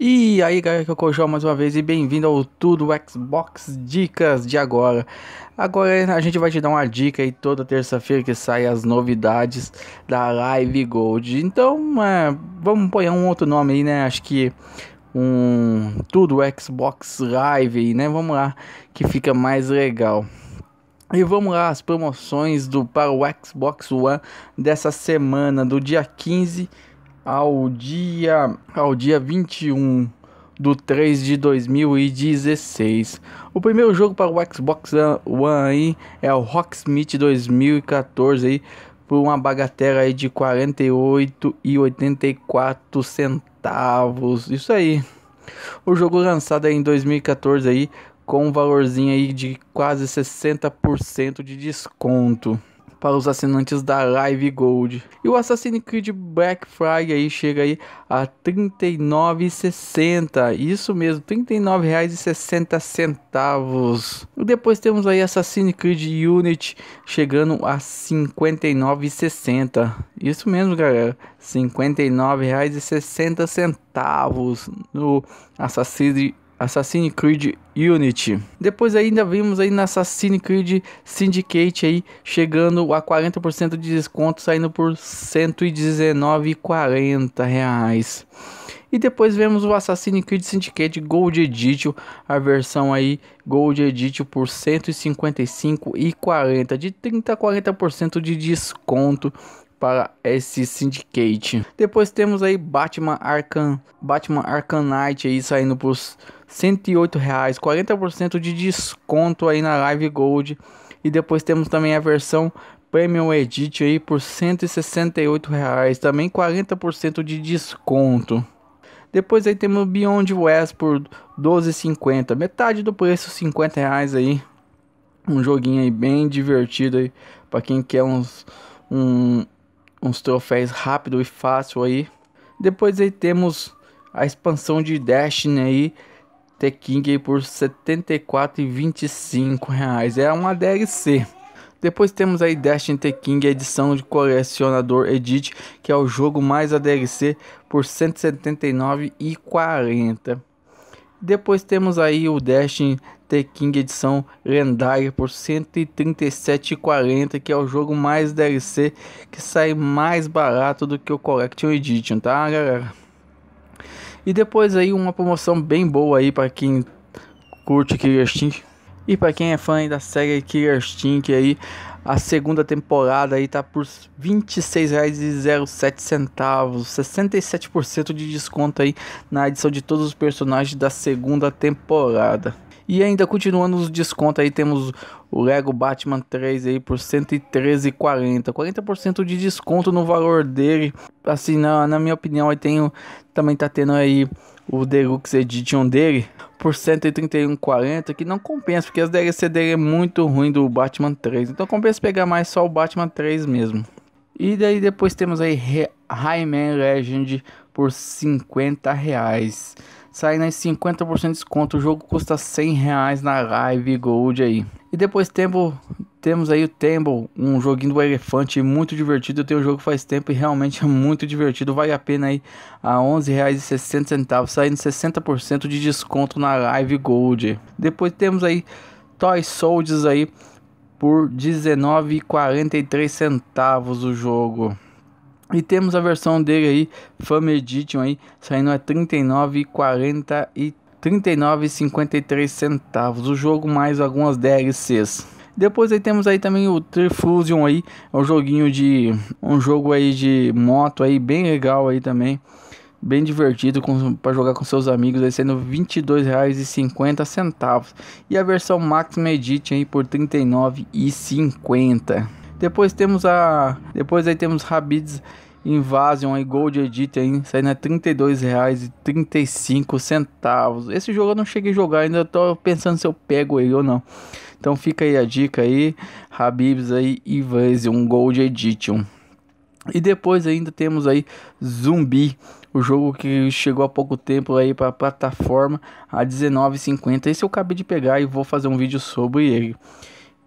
E aí galera, que é o mais uma vez e bem-vindo ao Tudo Xbox Dicas de agora. Agora a gente vai te dar uma dica aí toda terça-feira que sai as novidades da Live Gold. Então é, vamos pôr um outro nome aí, né? Acho que um Tudo Xbox Live aí, né? Vamos lá, que fica mais legal. E vamos lá, as promoções do para o Xbox One dessa semana, do dia 15 ao dia, ao dia 21 do 3 de 2016. O primeiro jogo para o Xbox One aí é o Rocksmith 2014 aí por uma bagatela aí de 48 e centavos. Isso aí. O jogo lançado aí em 2014 aí com um valorzinho aí de quase 60% de desconto para os assinantes da Live Gold. E o Assassin's Creed Black Friday aí chega aí a R$ 39,60. Isso mesmo, R$ 39,60. E depois temos aí Assassin's Creed Unity chegando a 59,60. Isso mesmo, galera. R$ 59,60 no Assassin's Assassin's Creed Unity. Depois ainda vimos aí na Assassin's Creed Syndicate aí chegando a 40% de desconto, saindo por R$ 119,40 reais. E depois vemos o Assassin's Creed Syndicate Gold Edition, a versão aí Gold Edition por 155,40, de 30 a 40% de desconto para esse Syndicate. Depois temos aí Batman Arkham, Batman Arkham Knight aí saindo por 108 reais, 40% de desconto aí na Live Gold. E depois temos também a versão Premium Edit aí por 168 reais, também 40% de desconto. Depois aí temos Beyond West por 12,50, metade do preço, 50 reais aí. Um joguinho aí bem divertido aí para quem quer uns um, uns troféus rápido e fácil aí. Depois aí temos a expansão de Destiny aí, The King por R$ 74,25 reais. É uma DLC. Depois temos aí Destiny The King, edição de colecionador Edit, que é o jogo mais a DLC por R$ 179,40. Depois temos aí o Destiny The King edição lendária por 137,40, que é o jogo mais DLC que sai mais barato do que o Collection Edition, tá, galera? E depois aí uma promoção bem boa aí para quem curte Killer e para quem é fã da série Killer Instinct aí, a segunda temporada aí tá por R$ 26,07, 67% de desconto aí na edição de todos os personagens da segunda temporada. E ainda continuando os descontos aí, temos o Lego Batman 3 aí por 113,40. 40% de desconto no valor dele. Assim, na, na minha opinião, aí tenho, também tá tendo aí o Deluxe Edition dele por 131,40, que não compensa, porque as DLC dele é muito ruim do Batman 3. Então compensa pegar mais só o Batman 3 mesmo. E daí depois temos aí Rayman Legend por 50 reais. Sai nas né, 50% de desconto. O jogo custa 100 reais na Live Gold aí. E depois temos, temos aí o Temple, um joguinho do elefante muito divertido. Eu tenho o um jogo faz tempo e realmente é muito divertido. Vale a pena aí a R$11,60, saindo 60% de desconto na Live Gold. Depois temos aí Toy Soldiers aí por 19,43 centavos o jogo. E temos a versão dele aí, Fam Edition aí, saindo a 39,40 e 39,53 centavos. O jogo mais algumas DLCs. Depois aí temos aí também o Trifusion aí, é um joguinho de um jogo aí de moto aí bem legal aí também. Bem divertido para jogar com seus amigos, aí sendo R$ 22,50. E a versão Max Edit aí por R$ 39,50. Depois temos a depois aí temos Rabbids Invasion e Gold Edit aí, saindo a R$ 32,35. Esse jogo eu não cheguei a jogar ainda, tô pensando se eu pego ele ou não. Então fica aí a dica aí, Habibs aí, Invasion, Gold Edition. E depois ainda temos aí Zumbi, o jogo que chegou há pouco tempo aí para a plataforma a 19,50. Esse eu acabei de pegar e vou fazer um vídeo sobre ele.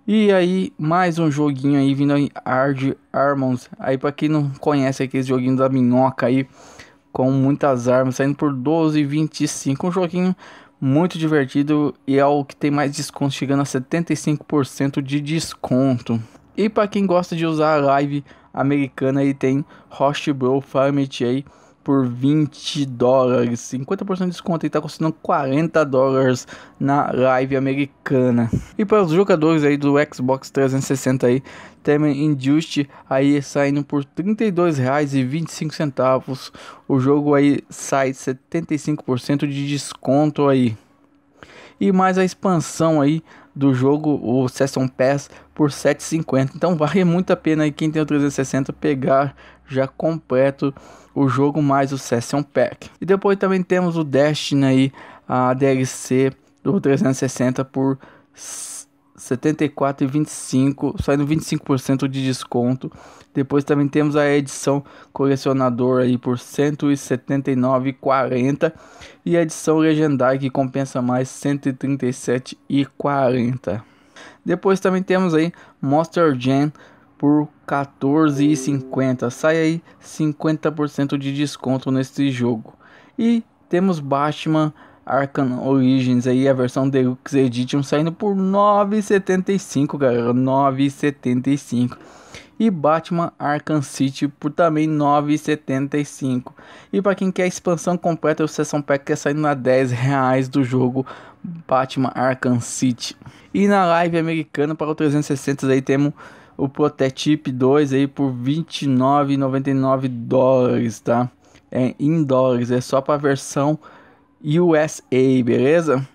E aí, mais um joguinho aí vindo em Hard Armons. Aí, pra quem não conhece aquele joguinho da minhoca aí, com muitas armas, saindo por 12,25. Um joguinho muito divertido e é o que tem mais desconto, chegando a 75% de desconto. E para quem gosta de usar a live americana, aí tem Host Bro Farmit aí por 20 dólares, 50% de desconto e está custando 40 dólares na live americana. E para os jogadores aí do Xbox 360 aí, Temen Injustice aí saindo por 25 centavos. O jogo aí sai 75% de desconto aí. E mais a expansão aí do jogo, o Session Pass, por 7,50. Então vale muito a pena aí quem tem o 360 pegar já completo o jogo mais o Session Pack. E depois também temos o Destiny aí, a DLC do 360 por 74,25, e saindo 25% de desconto. Depois também temos a edição colecionador aí por 179,40 e a edição legendária que compensa mais 137,40. Depois também temos aí Monster Gen por 14,50. Sai aí 50% de desconto nesse jogo. E temos Batman Arkham Origins aí, a versão Deluxe Edition saindo por 9,75, galera, 9,75. E Batman Arkham City por também 9,75. E para quem quer a expansão completa, o Session Pack é saindo a 10 reais do jogo Batman Arkham City. E na live americana para o 360 aí temos o Prototype 2 aí por 29,99 dólares, tá? É em dólares, é só para a versão USA, beleza?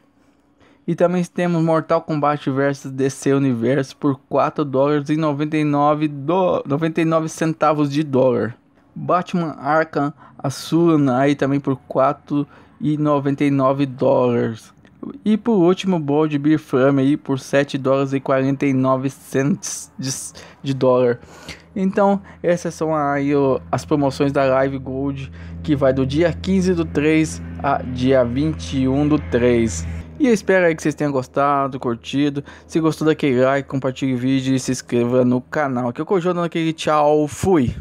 E também temos Mortal Kombat vs DC Universo por 4 dólares e 99, do... 99 centavos de dólar. Batman Arkham Asuna aí também por 4 e 99 dólares. E por último, o de Beer Farm aí por 7 dólares e 49 cents de, de dólar. Então, essas são aí ó, as promoções da Live Gold que vai do dia 15 do 3 a dia 21 do 3. E eu espero aí que vocês tenham gostado, curtido. Se gostou, daquele like, compartilhe o vídeo e se inscreva no canal. Que eu cojo naquele tchau, fui!